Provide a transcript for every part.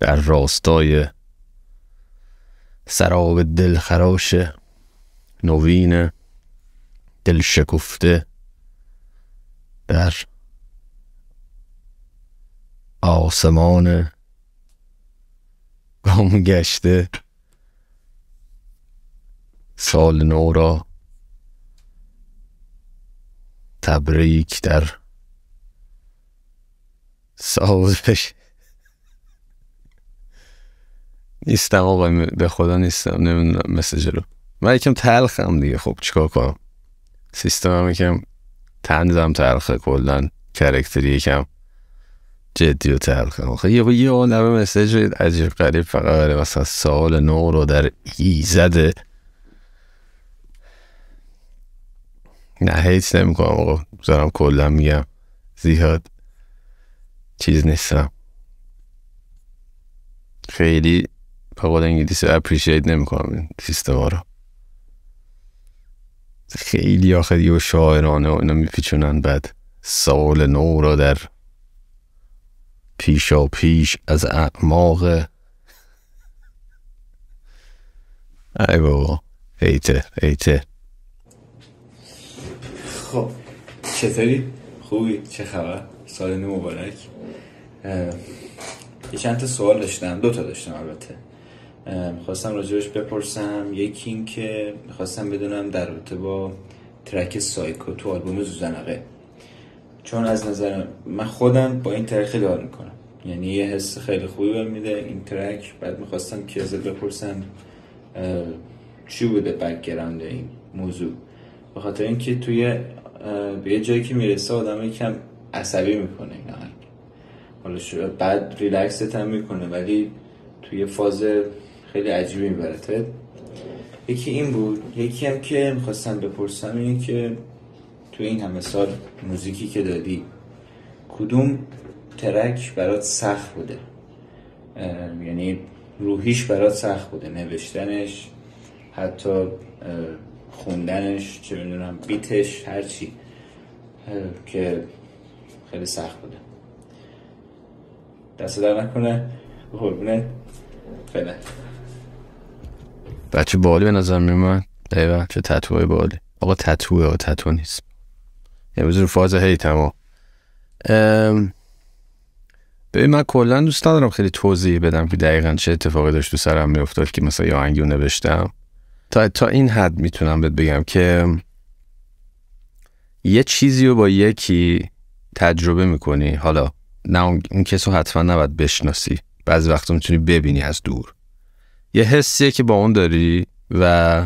در راستای سراب دلخراش نوین دل شکفته در آسمان گم گشته سال نو را تبریک در سازش نیستم آقا به خدا نیستم نمیدونم مثل جلو من یکم تلخم دیگه خب چیکار کنم سیستمم یکم تنزم تلخه کلن کرکتری یکم جدی و تلخه آخه یه یه عالمه مسیج عجیب قریب فقط برای مثلا سال نو رو در زده نه هیچ کنم آقا دارم کلن میگم زیاد چیز نیستم خیلی به قول انگلیسی اپریشیت نمیکنم این سیستما رو خیلی آخری و شاعرانه و اینا میپیچونن بعد سال نو را در پیشا پیش از اعماق ای بابا ایته ایته خب چطوری؟ خوبی؟ چه خبر؟ سال نو مبارک یه چند تا سوال داشتم دو تا داشتم البته خواستم راجبش بپرسم یکی این که بدونم در رابطه با ترک سایکو تو آلبوم زوزنقه چون از نظر من خودم با این ترک خیلی حال میکنم یعنی یه حس خیلی خوبی بهم میده این ترک بعد میخواستم که ازت بپرسم چی بوده بکگراند این موضوع به خاطر اینکه توی به یه جایی که میرسه آدم یکم عصبی میکنه این حالا بعد ریلکست هم میکنه ولی توی فاز خیلی عجیبه این یکی این بود یکی هم که میخواستم بپرسم اینه که تو این همه سال موزیکی که دادی کدوم ترک برات سخت بوده یعنی روحیش برات سخت بوده نوشتنش حتی خوندنش چه میدونم بیتش هرچی که خیلی سخت بوده دست در نکنه قربونت خب، بچه بالی به نظر اومد ایوه چه تتوهای بالی آقا تطوه آقا تتو نیست امروز رو فاز هی تمام ببین من کلا دوست ندارم خیلی توضیح بدم که دقیقا چه اتفاقی داشت تو سرم میافتاد که مثلا یا آهنگی نوشتم تا تا این حد میتونم بهت بگم که یه چیزی رو با یکی تجربه میکنی حالا نه اون کسو حتما نباید بشناسی بعضی وقتا میتونی ببینی از دور یه حسیه که با اون داری و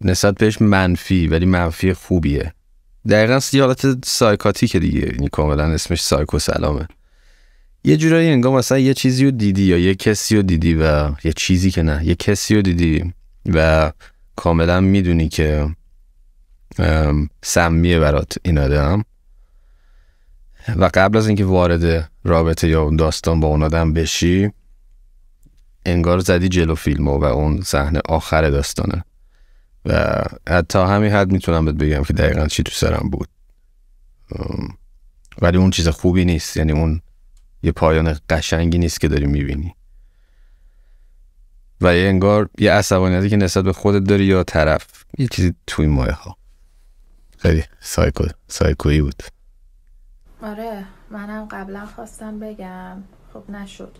نسبت بهش منفی ولی منفی خوبیه دقیقا یه سایکاتی که دیگه این یعنی کاملا اسمش سایکو سلامه یه جورایی انگار مثلا یه چیزی رو دیدی یا یه کسی رو دیدی و یه چیزی که نه یه کسی رو دیدی و کاملا میدونی که سمیه برات این آدم و قبل از اینکه وارد رابطه یا داستان با اون آدم بشی انگار زدی جلو فیلمو و اون صحنه آخر داستانه و حتی همین حد میتونم بهت بگم که دقیقا چی تو سرم بود ولی اون چیز خوبی نیست یعنی اون یه پایان قشنگی نیست که داری میبینی و یه انگار یه عصبانیتی که نسبت به خودت داری یا طرف یه چیزی توی مایه ها خیلی سایکو سایکویی بود آره منم قبلا خواستم بگم خب نشد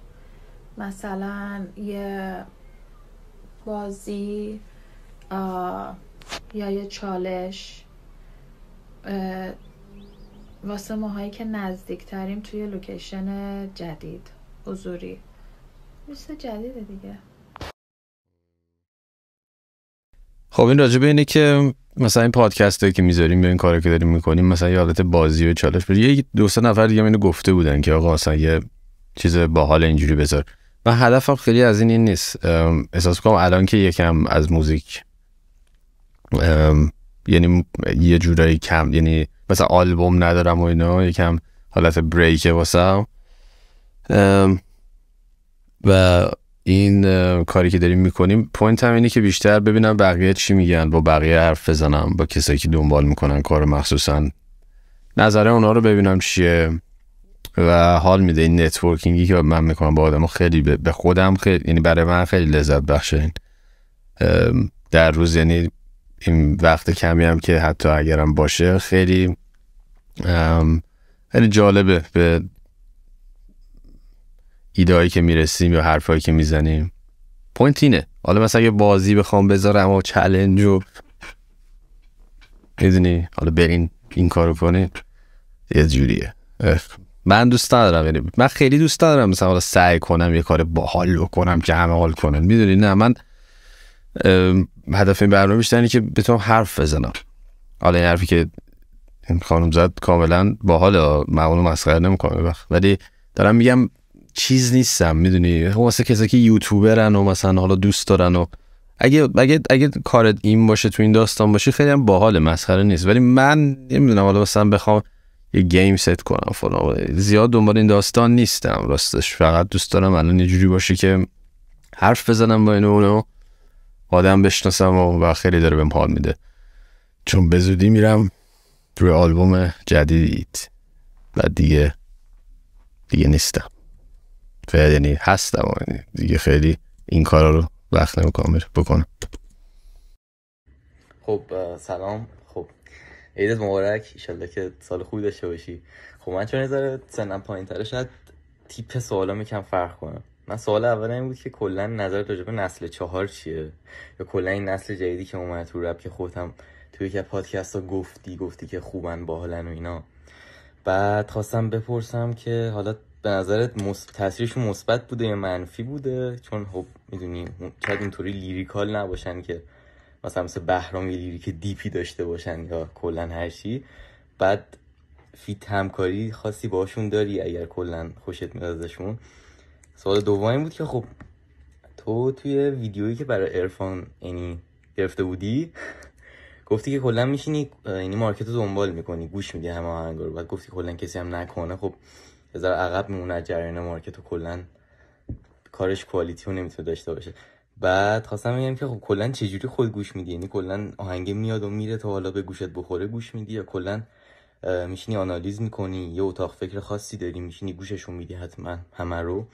مثلا یه بازی یا یه چالش واسه ماهایی که نزدیکتریم توی لوکیشن جدید حضوری مثل جدیده دیگه خب این راجبه اینه که مثلا این پادکست که میذاریم به این کاری که داریم میکنیم مثلا یه حالت بازی و چالش بده یه دو نفر دیگه اینو گفته بودن که آقا اصلا یه چیز باحال اینجوری بذار و هدفم خیلی از این, این نیست احساس کنم الان که یکم از موزیک یعنی یه جورایی کم یعنی مثلا آلبوم ندارم و اینا یکم حالت بریکه واسه و این کاری که داریم میکنیم پوینت هم اینه که بیشتر ببینم بقیه چی میگن با بقیه حرف بزنم با کسایی که دنبال میکنن کار مخصوصا نظره اونا رو ببینم چیه و حال میده این نتورکینگی که من میکنم با آدم خیلی به خودم خیلی یعنی برای من خیلی لذت بخشه در روز یعنی این وقت کمی هم که حتی اگرم باشه خیلی خیلی جالبه به ایدهایی که میرسیم یا حرفایی که میزنیم پوینت اینه حالا مثلا اگه بازی بخوام بذارم و چلنج و میدونی حالا برین این کارو کنید یه جوریه من دوست ندارم یعنی من خیلی دوست ندارم مثلا حالا سعی کنم یه کار باحال کنم همه حال کنم میدونی نه من هدف این برنامه بیشتر اینه که بتونم حرف بزنم حالا این حرفی که این خانم زد کاملا باحال معلوم مسخره نمیکنه بخ. ولی دارم میگم چیز نیستم میدونی واسه خب کسی که یوتیوبرن و مثلا حالا دوست دارن و اگه اگه کارت این باشه تو این داستان باشه خیلی هم باحال مسخره نیست ولی من نمیدونم حالا مثلا بخوام یه گیم ست کنم فلان زیاد دنبال این داستان نیستم راستش فقط دوست دارم الان یه جوری باشه که حرف بزنم با این اونو آدم بشناسم و خیلی داره بهم حال میده چون به زودی میرم روی آلبوم جدیدیت و دیگه دیگه نیستم فعلا یعنی هستم یعنی دیگه خیلی این کارا رو وقت نمیکنم بکنم خب سلام خب عیدت مبارک ایشالله که سال خوبی داشته باشی خب من چون نظر سنم پایین تره شاید تیپ سوالا میکم فرق کنه من سوال اول این بود که کلا نظر راجع به نسل چهار چیه یا کلا این نسل جدیدی که اومد تو رب که خودم توی که پادکست ها گفتی گفتی که خوبن باحالن و اینا بعد خواستم بپرسم که حالا به نظرت مص... مثبت بوده یا منفی بوده چون خب میدونی شاید اینطوری لیریکال نباشن که مثلا مثل بهرام لیری که دیپی داشته باشن یا کلا هرچی بعد فیت همکاری خاصی باشون داری اگر کلا خوشت میاد ازشون سوال دوم بود که خب تو توی ویدیویی که برای ارفان یعنی گرفته بودی گفتی که کلا میشینی یعنی مارکت رو دنبال میکنی گوش میدی همه آهنگا رو بعد گفتی کلا کسی هم نکنه خب بذار عقب میمونه از جریان مارکت کلا کارش کوالیتی رو داشته باشه بعد خواستم بگم که خب کلا چجوری خود گوش میدی یعنی کلا آهنگ میاد و میره تا حالا به گوشت بخوره گوش میدی یا کلا میشینی آنالیز میکنی یه اتاق فکر خاصی داری میشینی گوششون میدی حتما همه رو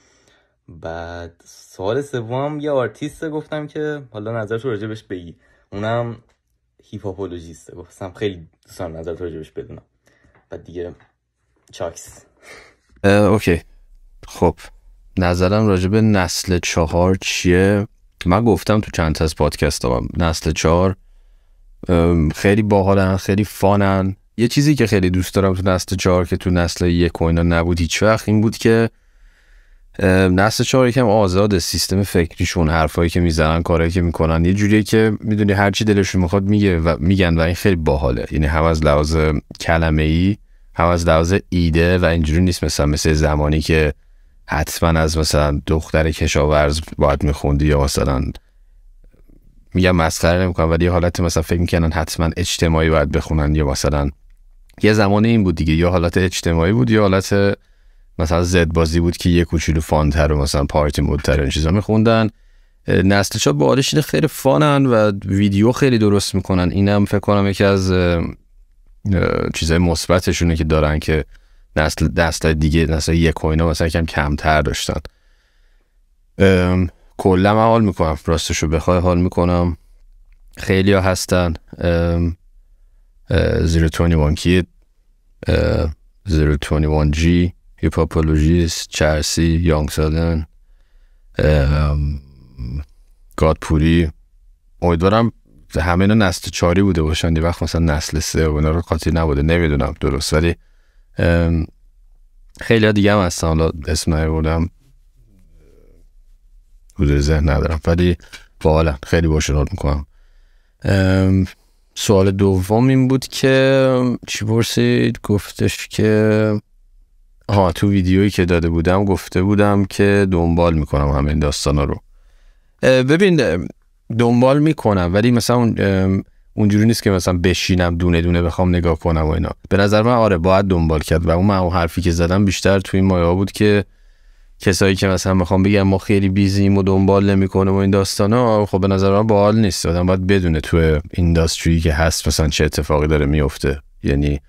بعد سوال سوم یه آرتیست گفتم که حالا نظرتو راجبش بهش بگی اونم هاپولوژیست گفتم خیلی دوست دارم نظرت راجع بدونم بعد دیگه چاکس اوکی خب نظرم راجب نسل چهار چیه من گفتم تو چند تا از پادکست هم نسل چهار خیلی باحالن خیلی فانن یه چیزی که خیلی دوست دارم تو نسل چهار که تو نسل یک و اینا نبود هیچ وقت این بود که نسل چهار یکم آزاد سیستم فکریشون حرفایی که میزنن کارهایی که میکنن یه جوریه که میدونی هرچی دلشون میخواد میگه و میگن و این خیلی باحاله یعنی هم از لحاظ کلمه ای هم از لحاظ ایده و اینجوری نیست مثلا مثل زمانی که حتما از مثلا دختر کشاورز باید میخوندی یا مثلا میگم مسخره نمیکنم ولی حالت مثلا فکر میکنن حتما اجتماعی باید بخونن یا مثلا یه زمان این بود دیگه یا حالت اجتماعی بود یا حالت مثلا زد بازی بود که یه کوچولو فانتر و مثلا پارتی مودتر این چیزا میخوندن نسل ها با آرش خیلی فانن و ویدیو خیلی درست میکنن اینم فکر کنم یکی از چیزای مثبتشونه که دارن که نسل دست دیگه نسل یک و اینا مثلا کم کمتر داشتن کلا من حال میکنم راستش رو بخوای حال میکنم خیلی ها هستن زیرو تونی وان کید زیرو تونی وان جی هیپاپولوژیست چرسی یانگ سادن گادپوری امیدوارم همه اینا نسل چاری بوده باشن یه وقت مثلا نسل سه و اینا رو قاطی نبوده نمیدونم درست ولی خیلی دیگه هم هستن حالا اسم بودم حدود ذهن ندارم ولی باحالن خیلی باشه میکنم سوال دوم این بود که چی پرسید گفتش که ها تو ویدیویی که داده بودم گفته بودم که دنبال میکنم همین داستانا رو ببین دنبال میکنم ولی مثلا اونجوری نیست که مثلا بشینم دونه دونه بخوام نگاه کنم و اینا به نظر من آره باید دنبال کرد و اون من حرفی که زدم بیشتر توی این مایه بود که کسایی که مثلا میخوام بگم ما خیلی بیزیم و دنبال نمیکنه و این داستانا خب به نظر من باحال نیست آدم باید بدونه تو اینداستری که هست مثلا چه اتفاقی داره میفته یعنی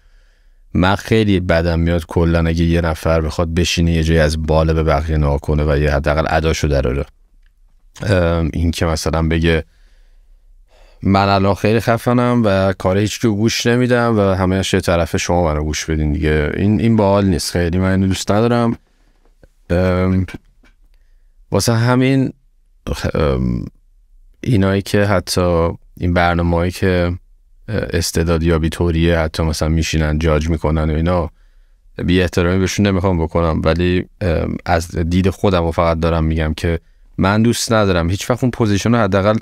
من خیلی بدم میاد کلا اگه یه نفر بخواد بشینه یه جایی از بالا به بقیه کنه و یه حداقل اداشو دراره این که مثلا بگه من الان خیلی خفنم و کار هیچ که گوش نمیدم و همه یه طرف شما منو گوش بدین دیگه این این باحال نیست خیلی من اینو دوست ندارم واسه همین اینایی که حتی این هایی که استعدادیابی طوریه حتی مثلا میشینن جاج میکنن و اینا بی احترامی بهشون نمیخوام بکنم ولی از دید خودم و فقط دارم میگم که من دوست ندارم هیچ وقت اون پوزیشن رو حداقل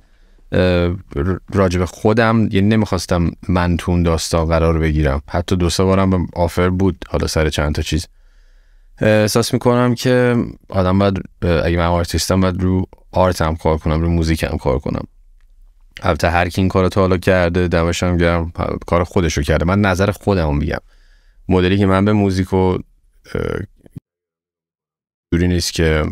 راجب خودم یعنی نمیخواستم من تو اون داستان قرار بگیرم حتی دو سه بارم آفر بود حالا سر چند تا چیز احساس میکنم که آدم باید اگه من آرتیستم باید رو آرت هم کار کنم رو هم کار کنم البته هر کی این کارو تا حالا کرده دمشم گرم کار رو کرده من نظر خودم میگم مدلی که من به موزیک و جوری نیست که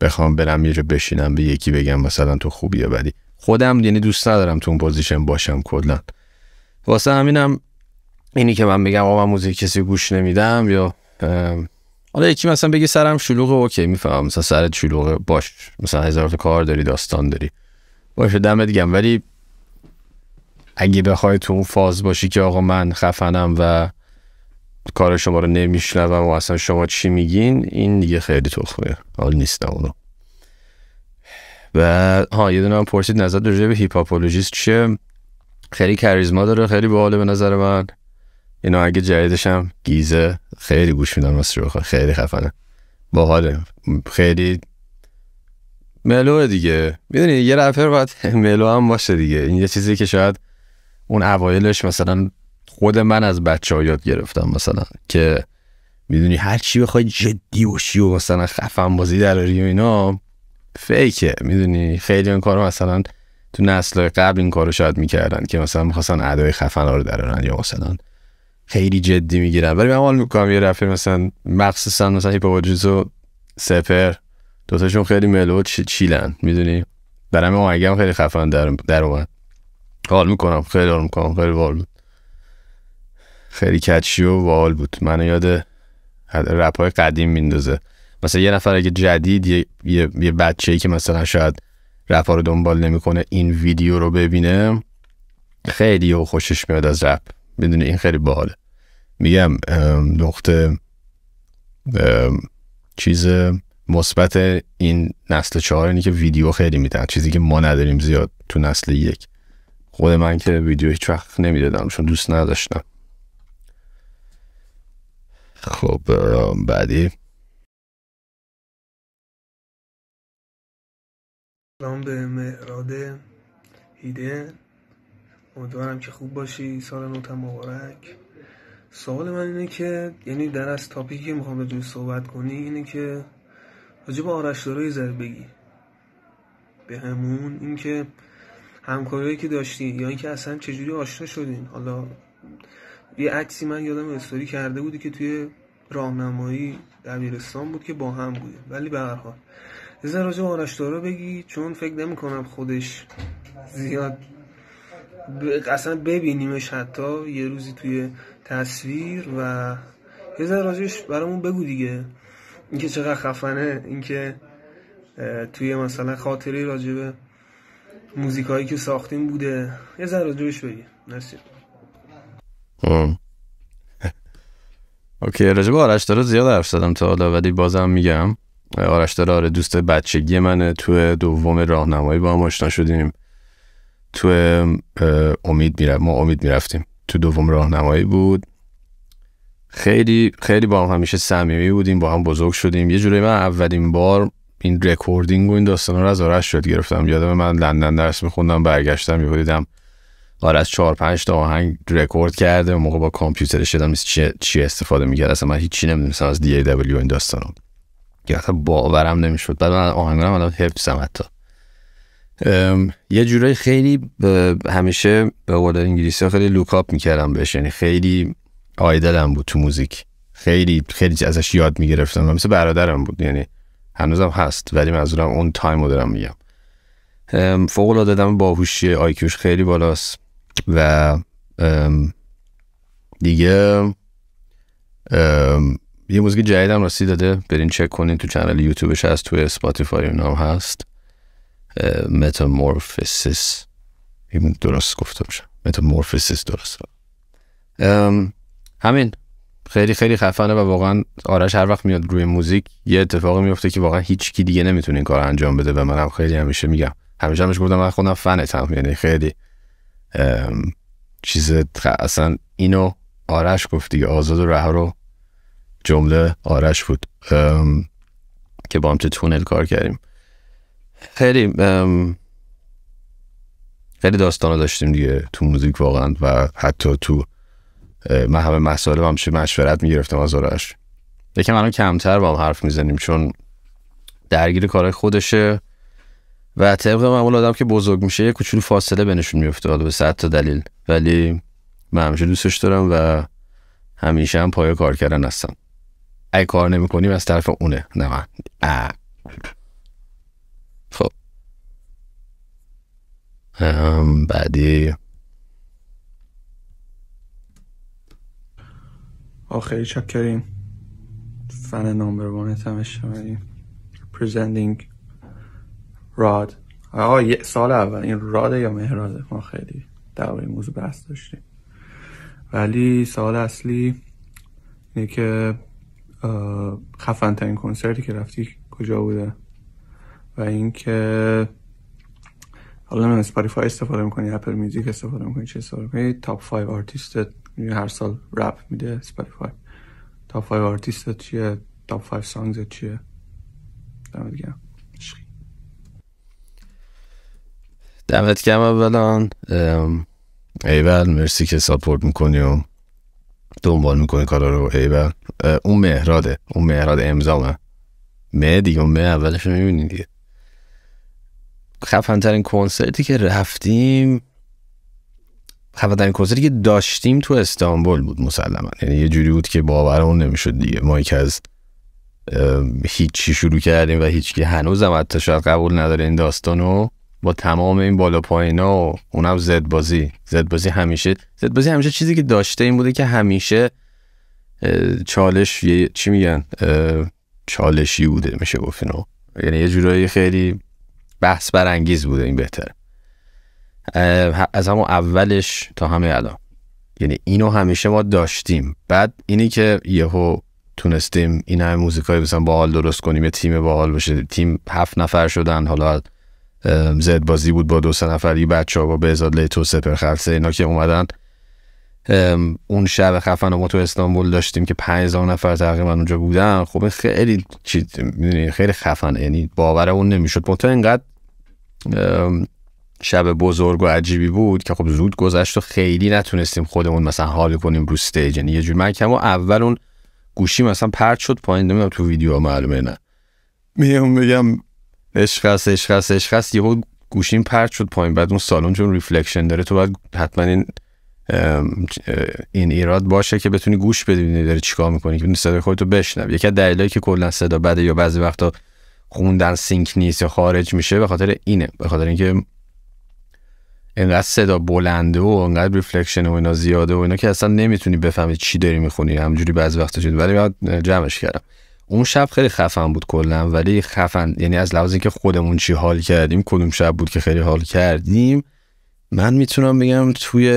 بخوام برم یه جا بشینم به یکی بگم مثلا تو خوبی یا بدی خودم یعنی دوست ندارم تو اون پوزیشن باشم کلا واسه همینم اینی که من بگم آقا من کسی گوش نمیدم یا حالا یکی مثلا بگی سرم شلوغه اوکی میفهمم مثلا سرت شلوغه باش مثلا هزار کار داری داستان داری باشه دمت گم ولی اگه بخوای تو اون فاز باشی که آقا من خفنم و کار شما رو نمیشنوم و اصلا شما چی میگین این دیگه خیلی تخمه حال نیستم اونو و ها یه دونه هم پرسید نظر در به هیپاپولوژیست چیه خیلی کریزما داره خیلی باحاله به نظر من اینا اگه جدیدش هم گیزه خیلی گوش میدم رو بخوام خیلی خفنه باحاله خیلی ملو دیگه میدونی یه رپر باید ملو هم باشه دیگه این یه چیزی که شاید اون اوایلش مثلا خود من از بچه ها یاد گرفتم مثلا که میدونی هر چی بخوای جدی و شی و مثلا خفن بازی دراری و اینا فیکه میدونی خیلی این کارو مثلا تو نسل قبل این کارو شاید میکردن که مثلا میخواستن ادای خفن ها رو درارن یا مثلا خیلی جدی میگیرن ولی من حال میکنم یه رفیق مثلا مخصوصا مثلا هیپوجیز و سپر دوتاشون خیلی ملو چیلن میدونی برام من خیلی خفن در در اومد حال میکنم خیلی حال میکنم خیلی حال خیلی کچی و وال بود منو یاد رپ های قدیم میندازه مثلا یه نفر اگه جدید یه, یه, یه بچه ای که مثلا شاید رپ رو دنبال نمیکنه این ویدیو رو ببینه خیلی و خوشش میاد از رپ میدونی این خیلی باحاله میگم نقطه چیز مثبت این نسل چهار اینه که ویدیو خیلی میدن چیزی که ما نداریم زیاد تو نسل یک خود من که ویدیو هیچ وقت نمیدادم چون دوست نداشتم خب بعدی سلام به معراد هیده امیدوارم که خوب باشی سال نوت مبارک سوال من اینه که یعنی در از تاپیکی که میخوام بدونی صحبت کنی اینه که راجع به آرش یه ذره بگی به همون اینکه همکاری که داشتی یا اینکه اصلا چجوری آشنا شدین حالا یه عکسی من یادم استوری کرده بودی که توی راهنمایی دبیرستان بود که با هم بوده ولی به هر حال بزن راجع بگی چون فکر نمی کنم خودش زیاد ب... اصلا ببینیمش حتی یه روزی توی تصویر و یه ذره راجعش برامون بگو دیگه اینکه چقدر خفنه اینکه توی مثلا خاطری راجبه موزیکایی که ساختیم بوده یه ذره بگی مرسی خب. اوکی با آرش داره زیاد حرف زدم تا حالا ولی بازم میگم آرش آره دوست بچگی منه تو دوم راهنمایی با هم آشنا شدیم تو امید میرفت ما امید میرفتیم تو دوم راهنمایی بود خیلی خیلی با هم همیشه صمیمی بودیم با هم بزرگ شدیم یه جوری من اولین بار این رکوردینگ و این داستان رو از آرش شد گرفتم یادم من لندن درس میخوندم برگشتم یه دیدم آره از 4 5 تا آهنگ رکورد کرده و موقع با کامپیوتر شدم چی, چی استفاده میکرد اصلا من هیچی نمیدونستم از دی ای دبلیو این رو یه حتی باورم نمیشد بعد من رو الان حفظم حتی یه جورایی خیلی همیشه به قول انگلیسی خیلی لوکاپ میکردم بهش یعنی خیلی آیدلم بود تو موزیک خیلی خیلی ازش یاد میگرفتم مثل برادرم بود یعنی هنوزم هست ولی منظورم اون تایم رو دارم میگم فوق العاده آدم باهوشی آیکیوش خیلی بالاست و دیگه یه موزیک جدید هم راستی داده برین چک کنین تو چنل یوتیوبش هست توی اسپاتیفای اون هم هست متامورفیسیس درست گفته باشم متامورفیسیس درست همین خیلی خیلی خفنه و واقعا آرش هر وقت میاد روی موزیک یه اتفاقی میفته که واقعا هیچ کی دیگه نمیتونه این کار انجام بده و منم خیلی همیشه میگم همیشه همش گفتم من خودم فنتم یعنی خیلی چیز اصلا اینو آرش گفت دیگه آزاد و رها رو جمله آرش بود که با هم تو تونل کار کردیم خیلی خیلی داستان داشتیم دیگه تو موزیک واقعا و حتی تو من همه مسائل هم چه مشورت میگرفتم از آرش یکم منو کمتر با هم حرف میزنیم چون درگیر کارهای خودشه و طبق معمول آدم که بزرگ میشه یه کوچولو فاصله بنشون میفته حالا به صد تا دلیل ولی من همیشه دوستش دارم و همیشه هم پای کار کردن هستم اگه کار نمیکنیم از طرف اونه نه من خب بعدی آخری چک فن نامبر وانت هم اشتماعی راد آقا سال اول این راد یا مهرازه؟ ما خیلی در این موضوع بحث داشتیم ولی سال اصلی اینه که خفن ترین کنسرتی که رفتی کجا بوده و اینکه حالا من اسپاتیفای استفاده میکنی اپل میوزیک استفاده میکنی چه استفاده میکنی تاپ 5 آرتیستت هر سال رپ میده اسپاتیفای تاپ 5 آرتیستت چیه تاپ 5 سانگزت چیه دمت گرم دمت گرم اولا ایول مرسی که ساپورت میکنی و دنبال میکنی کارا رو ایول اون مهراده اون مهراد امزامه مه دیگه اون مه اولش رو میبینی دیگه خفنترین کنسرتی که رفتیم خفندترین کنسرتی که داشتیم تو استانبول بود مسلما یعنی یه جوری بود که باورمون نمیشد دیگه ما یک از هیچی شروع کردیم و هیچکی هنوزم حتی شاید قبول نداره این داستانو با تمام این بالا پایینا و اونم زدبازی بازی همیشه بازی همیشه چیزی که داشته این بوده که همیشه چالش یه چی میگن چالشی بوده میشه گفت اینو یعنی یه جورایی خیلی بحث برانگیز بوده این بهتر از همون اولش تا همه الان یعنی اینو همیشه ما داشتیم بعد اینی که یهو تونستیم این همه موزیکای مثلا باحال درست کنیم یه تیم باحال بشه تیم هفت نفر شدن حالا زد بازی بود با دو سه نفری بچه ها با بهزاد لیتو سپر خلصه اینا که اومدن اون شب خفن ما تو استانبول داشتیم که 5000 نفر تقریبا اونجا بودن خب خیلی چی خیلی خفنه یعنی باور اون نمیشد تو اینقدر شب بزرگ و عجیبی بود که خب زود گذشت و خیلی نتونستیم خودمون مثلا حال کنیم رو استیج یعنی یه جور من کم و اول اون گوشی مثلا پرت شد پایین نمیدونم تو ویدیو معلومه نه میام میگم عشق است عشق است عشق است یهو گوشیم پرت شد پایین بعد اون سالون چون ریفلکشن داره تو باید حتما این این ایراد باشه که بتونی گوش بدی داره چیکار میکنی که صدای خودتو بشنوی یکی از دلایلی که کلا صدا بده یا بعضی وقتا خوندن سینک نیست یا خارج میشه به خاطر اینه به خاطر اینکه انقدر صدا بلنده و انقدر ریفلکشن و اینا زیاده و اینا که اصلا نمیتونی بفهمی چی داری میخونی همجوری بعضی وقتا شد ولی جمعش کردم اون شب خیلی خفن بود کلا ولی خفن یعنی از لحاظ اینکه خودمون چی حال کردیم کدوم شب بود که خیلی حال کردیم من میتونم بگم توی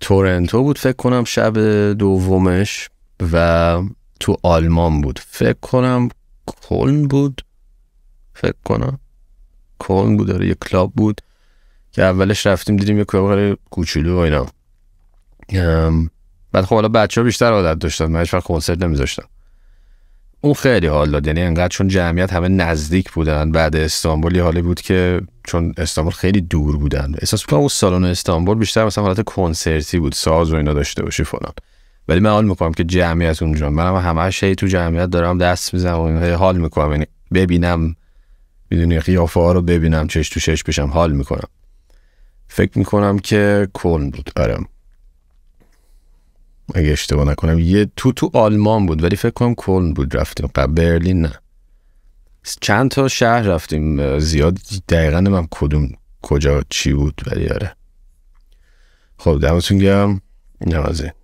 تورنتو بود فکر کنم شب دومش و تو آلمان بود فکر کنم کلن بود فکر کنم کلن بود داره یه کلاب بود که اولش رفتیم دیدیم یه کلاب کوچولو و اینا بعد خب حالا بچه ها بیشتر عادت داشتن من کنسرت نمیذاشتم اون خیلی حال داد یعنی انقدر چون جمعیت همه نزدیک بودن بعد استانبول یه حالی بود که چون استانبول خیلی دور بودن احساس میکنم اون سالن استانبول بیشتر مثلا حالت کنسرتی بود ساز و اینا داشته باشی فلان ولی من حال میکنم که جمعیت اونجا منم هم همه شی تو جمعیت دارم دست میزنم و حال میکنم یعنی ببینم میدونی قیافه رو ببینم چش تو شش بشم حال میکنم فکر میکنم که کلن بود آره اگه اشتباه نکنم یه تو تو آلمان بود ولی فکر کنم کلن بود رفتیم قبل برلین نه چند تا شهر رفتیم زیاد دقیقا من کدوم کجا چی بود ولی آره خب دمتون گرم نمازه